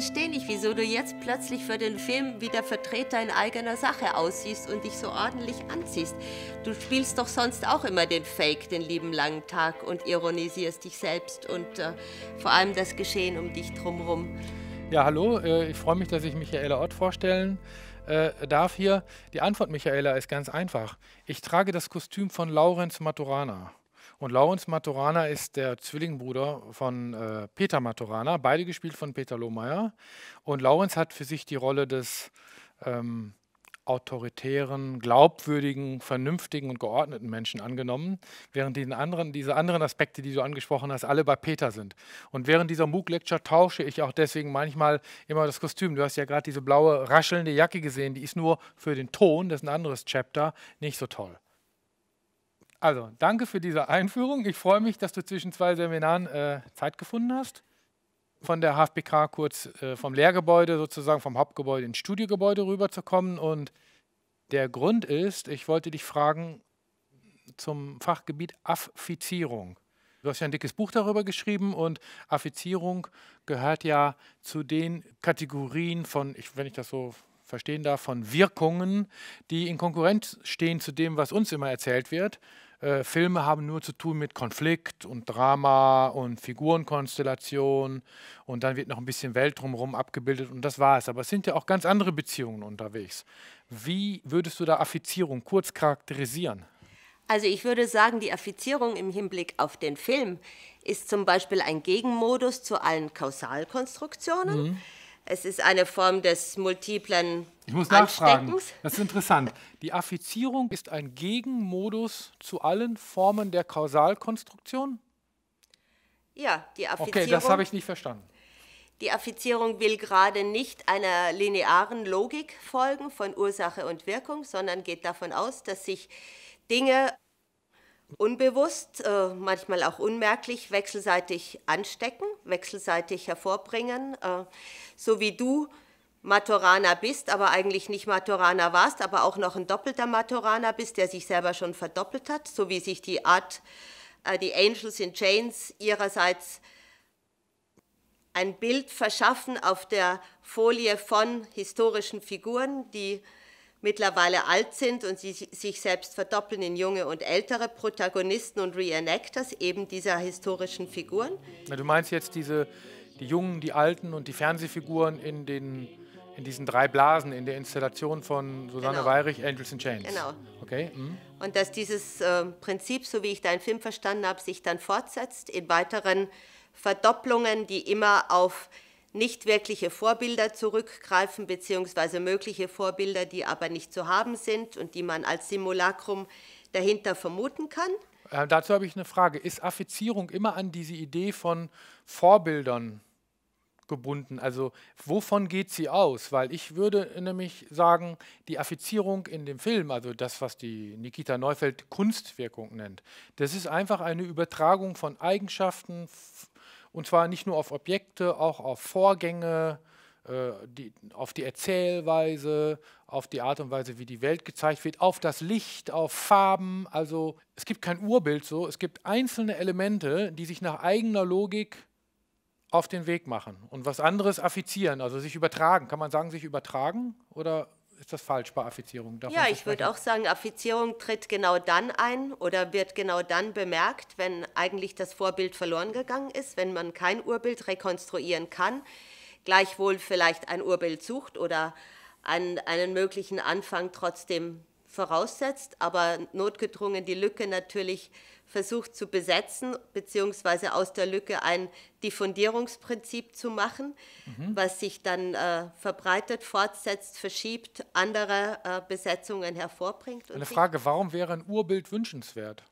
verstehe nicht, wieso du jetzt plötzlich für den Film wieder Vertreter in eigener Sache aussiehst und dich so ordentlich anziehst. Du spielst doch sonst auch immer den Fake den lieben langen Tag und ironisierst dich selbst und äh, vor allem das Geschehen um dich drumherum. Ja, hallo, äh, ich freue mich, dass ich Michaela Ott vorstellen äh, darf hier. Die Antwort, Michaela, ist ganz einfach. Ich trage das Kostüm von Laurenz Maturana. Und Lawrence Maturana ist der Zwillingbruder von äh, Peter Maturana, beide gespielt von Peter Lohmeier. Und Lawrence hat für sich die Rolle des ähm, autoritären, glaubwürdigen, vernünftigen und geordneten Menschen angenommen, während diesen anderen, diese anderen Aspekte, die du angesprochen hast, alle bei Peter sind. Und während dieser MOOC-Lecture tausche ich auch deswegen manchmal immer das Kostüm. Du hast ja gerade diese blaue, raschelnde Jacke gesehen, die ist nur für den Ton, das ist ein anderes Chapter, nicht so toll. Also, danke für diese Einführung. Ich freue mich, dass du zwischen zwei Seminaren äh, Zeit gefunden hast. Von der HFPK kurz äh, vom Lehrgebäude, sozusagen vom Hauptgebäude ins Studiegebäude rüberzukommen. Und der Grund ist, ich wollte dich fragen zum Fachgebiet Affizierung. Du hast ja ein dickes Buch darüber geschrieben und Affizierung gehört ja zu den Kategorien von, ich, wenn ich das so verstehen darf, von Wirkungen, die in Konkurrenz stehen zu dem, was uns immer erzählt wird. Äh, Filme haben nur zu tun mit Konflikt und Drama und Figurenkonstellation und dann wird noch ein bisschen Welt drumherum abgebildet und das war es. Aber es sind ja auch ganz andere Beziehungen unterwegs. Wie würdest du da Affizierung kurz charakterisieren? Also ich würde sagen, die Affizierung im Hinblick auf den Film ist zum Beispiel ein Gegenmodus zu allen Kausalkonstruktionen. Mhm. Es ist eine Form des multiplen Ich muss nachfragen. Das ist interessant. Die Affizierung ist ein Gegenmodus zu allen Formen der Kausalkonstruktion? Ja, die Affizierung. Okay, das habe ich nicht verstanden. Die Affizierung will gerade nicht einer linearen Logik folgen von Ursache und Wirkung, sondern geht davon aus, dass sich Dinge unbewusst, äh, manchmal auch unmerklich, wechselseitig anstecken, wechselseitig hervorbringen. Äh, so wie du Maturana bist, aber eigentlich nicht Maturana warst, aber auch noch ein doppelter Maturana bist, der sich selber schon verdoppelt hat, so wie sich die Art, äh, die Angels in Chains ihrerseits ein Bild verschaffen auf der Folie von historischen Figuren, die mittlerweile alt sind und sie sich selbst verdoppeln in junge und ältere Protagonisten und Reenactors eben dieser historischen Figuren. Du meinst jetzt diese, die Jungen, die Alten und die Fernsehfiguren in, den, in diesen drei Blasen in der Installation von Susanne genau. Weirich, Angels in Chains. Genau. Okay. Mhm. Und dass dieses äh, Prinzip, so wie ich deinen Film verstanden habe, sich dann fortsetzt in weiteren Verdopplungen, die immer auf nicht wirkliche Vorbilder zurückgreifen, beziehungsweise mögliche Vorbilder, die aber nicht zu haben sind und die man als Simulacrum dahinter vermuten kann. Äh, dazu habe ich eine Frage. Ist Affizierung immer an diese Idee von Vorbildern gebunden? Also wovon geht sie aus? Weil ich würde nämlich sagen, die Affizierung in dem Film, also das, was die Nikita Neufeld Kunstwirkung nennt, das ist einfach eine Übertragung von Eigenschaften, und zwar nicht nur auf Objekte, auch auf Vorgänge, äh, die, auf die Erzählweise, auf die Art und Weise, wie die Welt gezeigt wird, auf das Licht, auf Farben. Also es gibt kein Urbild so, es gibt einzelne Elemente, die sich nach eigener Logik auf den Weg machen und was anderes affizieren, also sich übertragen. Kann man sagen, sich übertragen oder ist das falsch bei Affizierung? Davon ja, ich würde auch sagen, Affizierung tritt genau dann ein oder wird genau dann bemerkt, wenn eigentlich das Vorbild verloren gegangen ist, wenn man kein Urbild rekonstruieren kann, gleichwohl vielleicht ein Urbild sucht oder einen, einen möglichen Anfang trotzdem voraussetzt, aber notgedrungen die Lücke natürlich versucht zu besetzen, beziehungsweise aus der Lücke ein Diffundierungsprinzip zu machen, mhm. was sich dann äh, verbreitet, fortsetzt, verschiebt, andere äh, Besetzungen hervorbringt. Eine Frage, warum wäre ein Urbild wünschenswert?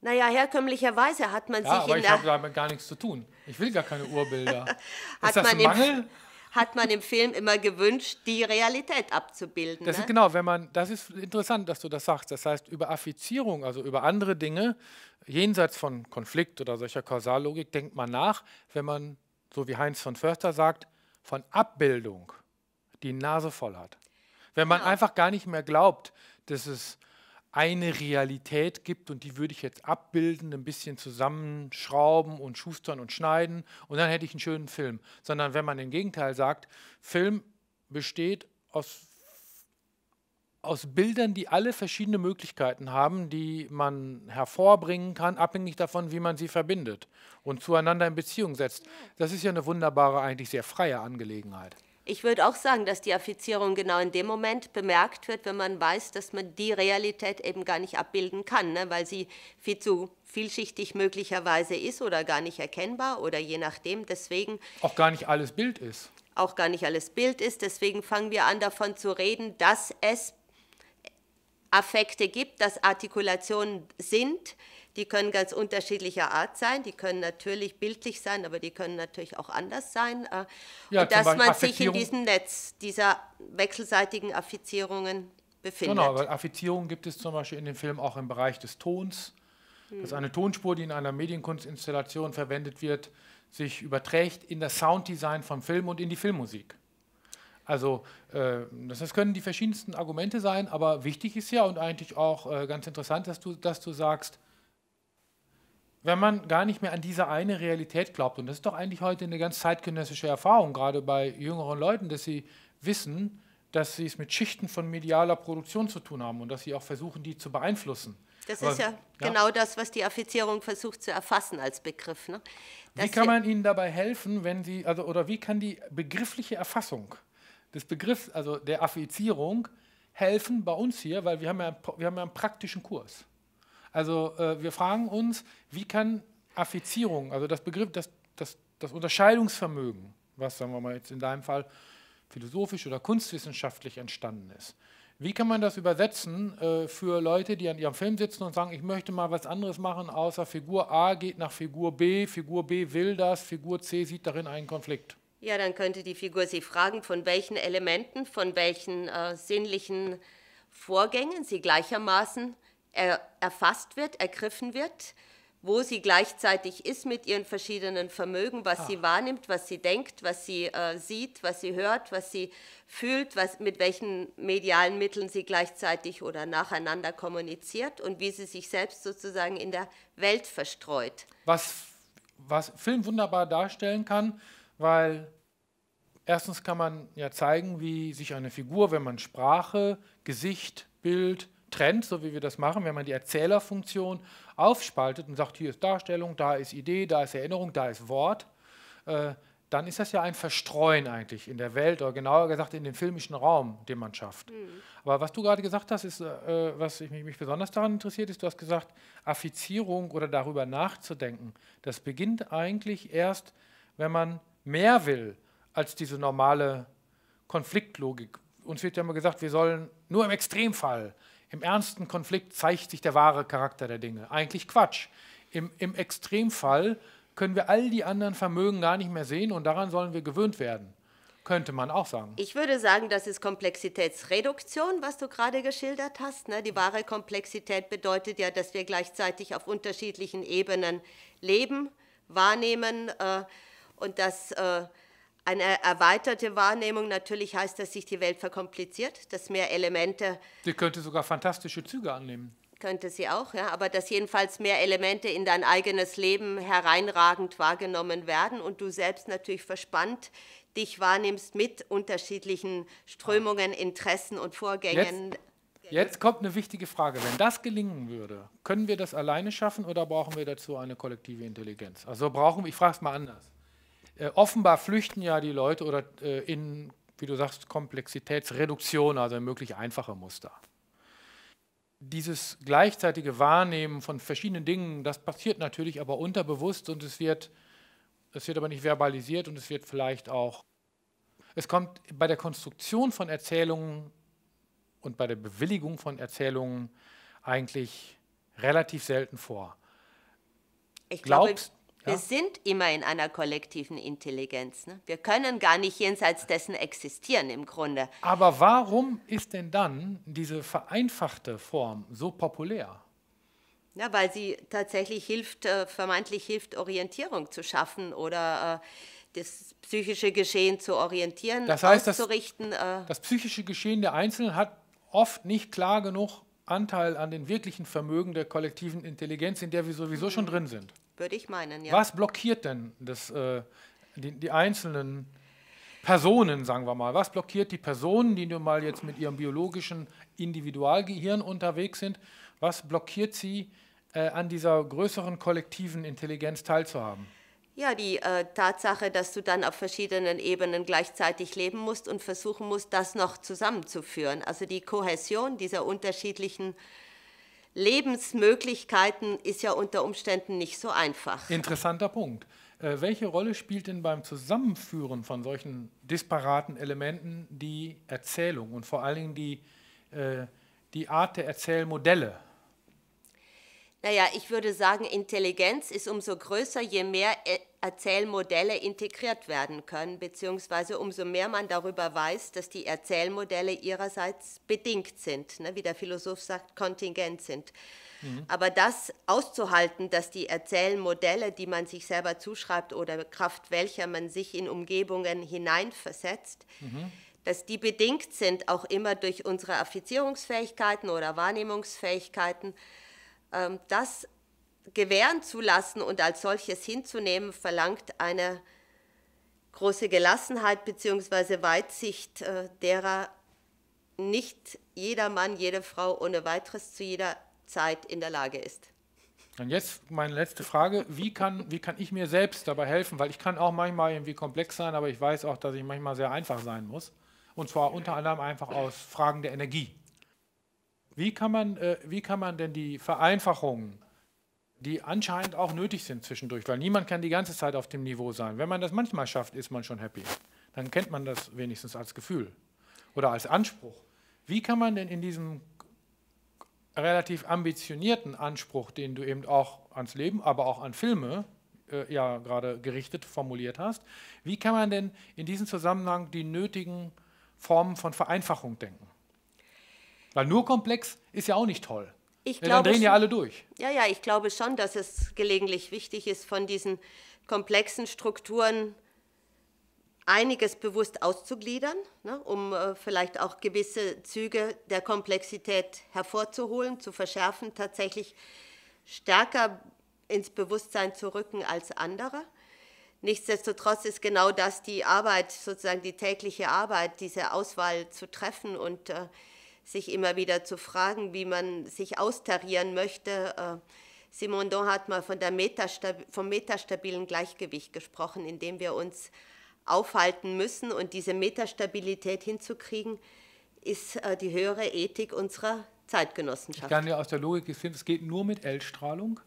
Naja, herkömmlicherweise hat man ja, sich aber in ich habe damit gar nichts zu tun. Ich will gar keine Urbilder. hat Ist das ein Mangel? hat man im Film immer gewünscht, die Realität abzubilden. Das ne? ist genau, wenn man, das ist interessant, dass du das sagst. Das heißt, über Affizierung, also über andere Dinge, jenseits von Konflikt oder solcher Kausallogik, denkt man nach, wenn man, so wie Heinz von Förster sagt, von Abbildung die Nase voll hat. Wenn man ja. Genau. einfach gar nicht mehr glaubt, dass es eine Realität gibt und die würde ich jetzt abbilden, ein bisschen zusammenschrauben und schustern und schneiden und dann hätte ich einen schönen Film. Sondern wenn man im Gegenteil sagt, Film besteht aus, aus Bildern, die alle verschiedene Möglichkeiten haben, die man hervorbringen kann, abhängig davon, wie man sie verbindet und zueinander in Beziehung setzt. Das ist ja eine wunderbare, eigentlich sehr freie Angelegenheit. Ich würde auch sagen, dass die Affizierung genau in dem Moment bemerkt wird, wenn man weiß, dass man die Realität eben gar nicht abbilden kann, ne? weil sie viel zu vielschichtig möglicherweise ist oder gar nicht erkennbar oder je nachdem. Deswegen auch gar nicht alles Bild ist. Auch gar nicht alles Bild ist. Deswegen fangen wir an, davon zu reden, dass es Affekte gibt, dass Artikulationen sind, die können ganz unterschiedlicher Art sein, die können natürlich bildlich sein, aber die können natürlich auch anders sein. Äh. Ja, und dass man sich in diesem Netz dieser wechselseitigen Affizierungen befindet. Genau, weil Affizierungen gibt es zum Beispiel in dem Film auch im Bereich des Tons. Hm. Dass eine Tonspur, die in einer Medienkunstinstallation verwendet wird, sich überträgt in das Sounddesign vom Film und in die Filmmusik. Also äh, das, können die verschiedensten Argumente sein, aber wichtig ist ja und eigentlich auch äh, ganz interessant, dass du, dass du sagst, wenn man gar nicht mehr an diese eine Realität glaubt. Und das ist doch eigentlich heute eine ganz zeitgenössische Erfahrung, gerade bei jüngeren Leuten, dass sie wissen, dass sie es mit Schichten von medialer Produktion zu tun haben und dass sie auch versuchen, die zu beeinflussen. Das Aber, ist ja, ja, genau das, was die Affizierung versucht zu erfassen als Begriff. Ne? Wie kann man ihnen dabei helfen, wenn sie, also, oder wie kann die begriffliche Erfassung des Begriffs, also der Affizierung, helfen bei uns hier, weil wir haben ja, wir haben ja einen praktischen Kurs. Also äh, wir fragen uns, wie kann Affizierung, also das Begriff, das, das, das Unterscheidungsvermögen, was sagen wir mal jetzt in deinem Fall philosophisch oder kunstwissenschaftlich entstanden ist, wie kann man das übersetzen äh, für Leute, die an ihrem Film sitzen und sagen, ich möchte mal was anderes machen, außer Figur A geht nach Figur B, Figur B will das, Figur C sieht darin einen Konflikt? Ja, dann könnte die Figur sie fragen, von welchen Elementen, von welchen äh, sinnlichen Vorgängen sie gleichermaßen er erfasst wird, ergriffen wird, wo sie gleichzeitig ist mit ihren verschiedenen Vermögen, was Ach. sie ah. wahrnimmt, was sie denkt, was sie äh, sieht, was sie hört, was sie fühlt, was, mit welchen medialen Mitteln sie gleichzeitig oder nacheinander kommuniziert und wie sie sich selbst sozusagen in der Welt verstreut. Was, was Film wunderbar darstellen kann, weil erstens kann man ja zeigen, wie sich eine Figur, wenn man Sprache, Gesicht, Bild, trennt, so wie wir das machen, wenn man die Erzählerfunktion aufspaltet und sagt, hier ist Darstellung, da ist Idee, da ist Erinnerung, da ist Wort, äh, dann ist das ja ein Verstreuen eigentlich in der Welt oder genauer gesagt in den filmischen Raum, den man schafft. Mhm. Aber was du gerade gesagt hast, ist, äh, was mich, mich, besonders daran interessiert, ist, du hast gesagt, Affizierung oder darüber nachzudenken, das beginnt eigentlich erst, wenn man mehr will als diese normale Konfliktlogik. Uns wird ja immer gesagt, wir sollen nur im Extremfall im ernsten Konflikt zeigt sich der wahre Charakter der Dinge. Eigentlich Quatsch. Im, im Extremfall können wir all die anderen Vermögen gar nicht mehr sehen und daran sollen wir gewöhnt werden. Könnte man auch sagen. Ich würde sagen, das ist Komplexitätsreduktion, was du gerade geschildert hast. Ne? Die wahre Komplexität bedeutet ja, dass wir gleichzeitig auf unterschiedlichen Ebenen leben, wahrnehmen äh, und dass äh, eine erweiterte Wahrnehmung natürlich heißt, dass sich die Welt verkompliziert, dass mehr Elemente. Sie könnte sogar fantastische Züge annehmen. Könnte sie auch, ja, aber dass jedenfalls mehr Elemente in dein eigenes Leben hereinragend wahrgenommen werden und du selbst natürlich verspannt dich wahrnimmst mit unterschiedlichen Strömungen, Interessen und Vorgängen. Jetzt? Jetzt kommt eine wichtige Frage. Wenn das gelingen würde, können wir das alleine schaffen oder brauchen wir dazu eine kollektive Intelligenz? Also brauchen wir, ich frage es mal anders. Äh, offenbar flüchten ja die Leute oder äh, in, wie du sagst, Komplexitätsreduktion, also in möglich einfache Muster. Dieses gleichzeitige Wahrnehmen von verschiedenen Dingen, das passiert natürlich aber unterbewusst und es wird, es wird aber nicht verbalisiert und es wird vielleicht auch, es kommt bei der Konstruktion von Erzählungen und bei der Bewilligung von Erzählungen eigentlich relativ selten vor. Ich glaube, Glaubst, wir sind immer in einer kollektiven Intelligenz. Ne? Wir können gar nicht jenseits dessen existieren im Grunde. Aber warum ist denn dann diese vereinfachte Form so populär? Ja, weil sie tatsächlich hilft, äh, vermeintlich hilft, Orientierung zu schaffen oder äh, das psychische Geschehen zu orientieren, das heißt, auszurichten. Das, äh. das psychische Geschehen der Einzelnen hat oft nicht klar genug Anteil an den wirklichen Vermögen der kollektiven Intelligenz, in der wir sowieso schon drin sind. Würde ich meinen, ja. Was blockiert denn das, äh, die, die, einzelnen Personen, sagen wir mal? Was blockiert die Personen, die nun mal jetzt mit ihrem biologischen Individualgehirn unterwegs sind? Was blockiert sie, äh, an dieser größeren kollektiven Intelligenz teilzuhaben? Ja, die äh, Tatsache, dass du dann auf verschiedenen Ebenen gleichzeitig leben musst und versuchen musst, das noch zusammenzuführen. Also die Kohäsion dieser unterschiedlichen Lebensmöglichkeiten ist ja unter Umständen nicht so einfach. Interessanter Punkt. Äh, welche Rolle spielt denn beim Zusammenführen von solchen disparaten Elementen die Erzählung und vor allen Dingen die, äh, die Art der Erzählmodelle? Naja, ich würde sagen, Intelligenz ist umso größer, je mehr äh, Erzählmodelle integriert werden können, beziehungsweise umso mehr man darüber weiß, dass die Erzählmodelle ihrerseits bedingt sind, ne, wie der Philosoph sagt, kontingent sind. Mhm. Aber das auszuhalten, dass die Erzählmodelle, die man sich selber zuschreibt oder Kraft welcher man sich in Umgebungen hineinversetzt, mhm dass die bedingt sind auch immer durch unsere Affizierungsfähigkeiten oder Wahrnehmungsfähigkeiten. Ähm, das gewähren zu lassen und als solches hinzunehmen, verlangt eine große Gelassenheit bzw. Weitsicht, äh, derer nicht jeder Mann, jede Frau ohne weiteres zu jeder Zeit in der Lage ist. Und jetzt meine letzte Frage, wie kann, wie kann ich mir selbst dabei helfen? Weil ich kann auch manchmal irgendwie komplex sein, aber ich weiß auch, dass ich manchmal sehr einfach sein muss. Und zwar unter anderem einfach aus Fragen der Energie. Wie kann man, äh, wie kann man denn die Vereinfachungen, die anscheinend auch nötig sind zwischendurch, weil niemand kann die ganze Zeit auf dem Niveau sein. Wenn man das manchmal schafft, ist man schon happy. Dann kennt man das wenigstens als Gefühl oder als Anspruch. Wie kann man denn in diesem relativ ambitionierten Anspruch, den du eben auch ans Leben, aber auch an Filme äh, ja gerade gerichtet formuliert hast, wie kann man denn in diesem Zusammenhang die nötigen Formen von Vereinfachung denken? Weil nur komplex ist ja auch nicht toll. Ich ja, dann drehen ja alle durch. Ja, ja, ich glaube schon, dass es gelegentlich wichtig ist, von diesen komplexen Strukturen einiges bewusst auszugliedern, ne, um äh, vielleicht auch gewisse Züge der Komplexität hervorzuholen, zu verschärfen, tatsächlich stärker ins Bewusstsein zu rücken als andere. Nichtsdestotrotz ist genau das die Arbeit, sozusagen die tägliche Arbeit, diese Auswahl zu treffen und äh, sich immer wieder zu fragen, wie man sich austarieren möchte. Äh, Simondon hat mal von der Metastab vom metastabilen Gleichgewicht gesprochen, in dem wir uns aufhalten müssen. Und diese Metastabilität hinzukriegen, ist äh, die höhere Ethik unserer Zeitgenossenschaft. Ich kann ja aus der Logik sehen, es geht nur mit L-Strahlung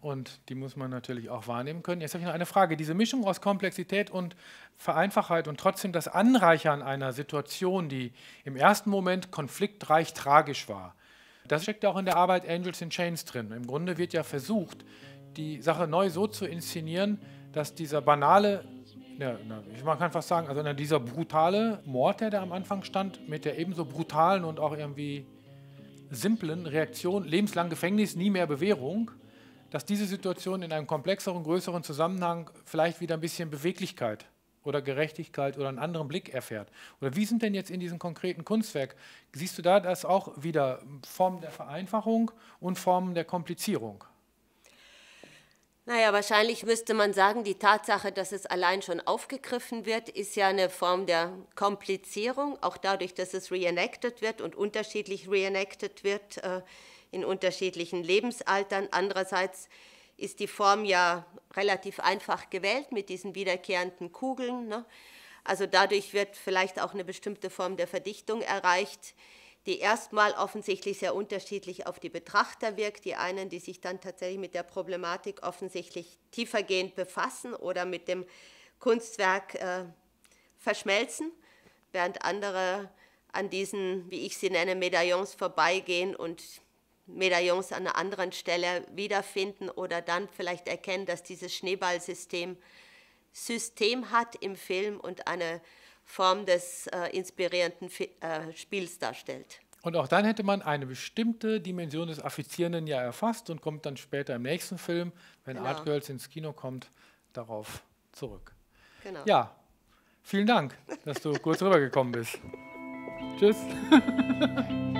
und die muss man natürlich auch wahrnehmen können. Jetzt habe ich noch eine Frage. Diese Mischung aus Komplexität und Vereinfachheit und trotzdem das Anreichern einer Situation, die im ersten Moment konfliktreich tragisch war, das steckt ja auch in der Arbeit Angels in Chains drin. Im Grunde wird ja versucht, die Sache neu so zu inszenieren, dass dieser banale, ja, man kann fast sagen, also dieser brutale Mord, der da am Anfang stand, mit der ebenso brutalen und auch irgendwie simplen Reaktion, lebenslang Gefängnis, nie mehr Bewährung, dass diese Situation in einem komplexeren, größeren Zusammenhang vielleicht wieder ein bisschen Beweglichkeit oder Gerechtigkeit oder einen anderen Blick erfährt? Oder wie sind denn jetzt in diesem konkreten Kunstwerk, siehst du da das auch wieder Formen der Vereinfachung und Formen der Komplizierung? Naja, wahrscheinlich müsste man sagen, die Tatsache, dass es allein schon aufgegriffen wird, ist ja eine Form der Komplizierung, auch dadurch, dass es reenacted wird und unterschiedlich reenacted wird. Äh, in unterschiedlichen Lebensaltern. Andererseits ist die Form ja relativ einfach gewählt mit diesen wiederkehrenden Kugeln. Ne? Also dadurch wird vielleicht auch eine bestimmte Form der Verdichtung erreicht, die erstmal offensichtlich sehr unterschiedlich auf die Betrachter wirkt. Die einen, die sich dann tatsächlich mit der Problematik offensichtlich tiefergehend befassen oder mit dem Kunstwerk äh, verschmelzen, während andere an diesen, wie ich sie nenne, Medaillons vorbeigehen und Medaillons an einer anderen Stelle wiederfinden oder dann vielleicht erkennen, dass dieses Schneeballsystem System hat im Film und eine Form des äh, inspirierenden Fi äh, Spiels darstellt. Und auch dann hätte man eine bestimmte Dimension des Affizierenden ja erfasst und kommt dann später im nächsten Film, wenn genau. Art Girls ins Kino kommt, darauf zurück. Genau. Ja, vielen Dank, dass du kurz rübergekommen bist. Tschüss.